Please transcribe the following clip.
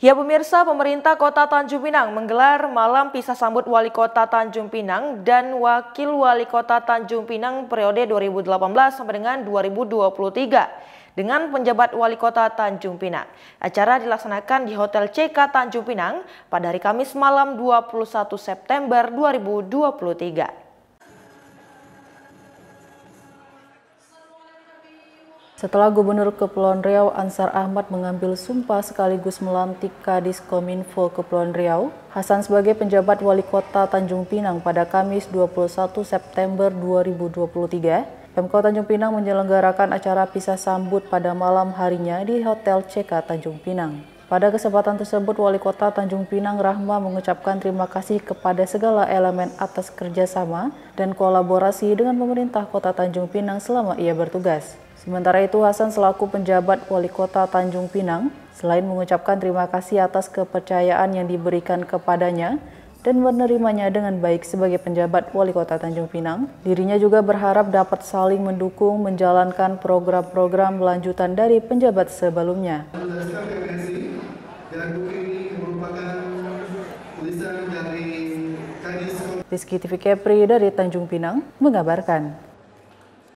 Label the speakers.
Speaker 1: Ya pemirsa, pemerintah kota Tanjung Pinang menggelar malam pisah sambut wali kota Tanjung Pinang dan wakil wali kota Tanjung Pinang periode 2018 sampai dengan 2023 dengan penjabat wali kota Tanjung Pinang. Acara dilaksanakan di Hotel CK Tanjung Pinang pada hari Kamis malam 21 September 2023.
Speaker 2: Setelah Gubernur Kepulauan Riau Ansar Ahmad mengambil sumpah sekaligus melantik Kadis Kominfo Kepulauan Riau, Hasan sebagai penjabat wali kota Tanjung Pinang pada Kamis 21 September 2023, Pemkot Tanjung Pinang menyelenggarakan acara pisah sambut pada malam harinya di Hotel CK Tanjung Pinang. Pada kesempatan tersebut, Wali Kota Tanjung Pinang Rahma mengucapkan terima kasih kepada segala elemen atas kerjasama dan kolaborasi dengan pemerintah Kota Tanjung Pinang selama ia bertugas. Sementara itu Hasan selaku penjabat wali kota Tanjung Pinang, selain mengucapkan terima kasih atas kepercayaan yang diberikan kepadanya, dan menerimanya dengan baik sebagai penjabat wali kota Tanjung Pinang. Dirinya juga berharap dapat saling mendukung menjalankan program-program lanjutan dari penjabat sebelumnya. Rizky TV Kepri dari Tanjung Pinang mengabarkan.